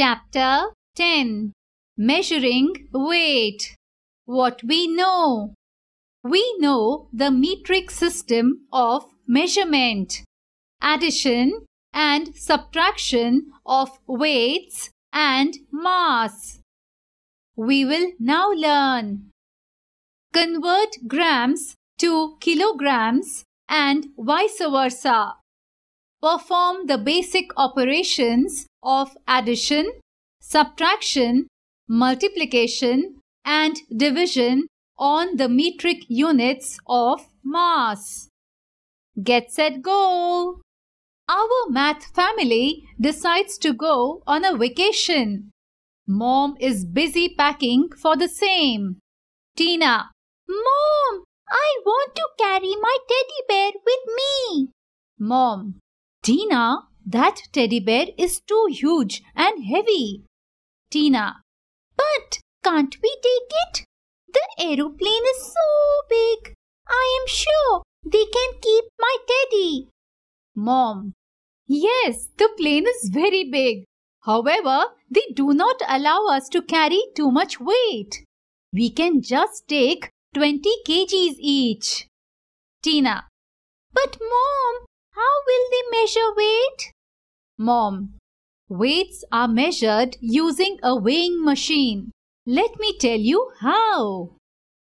Chapter 10 Measuring Weight What we know. We know the metric system of measurement, addition and subtraction of weights and mass. We will now learn. Convert grams to kilograms and vice versa perform the basic operations of addition, subtraction, multiplication and division on the metric units of mass. Get set go! Our math family decides to go on a vacation. Mom is busy packing for the same. Tina, Mom, I want to carry my teddy bear with me. Mom, Tina, that teddy bear is too huge and heavy. Tina, but can't we take it? The aeroplane is so big. I am sure they can keep my teddy. Mom, yes, the plane is very big. However, they do not allow us to carry too much weight. We can just take 20 kgs each. Tina, but mom, how will they measure weight? Mom, weights are measured using a weighing machine. Let me tell you how.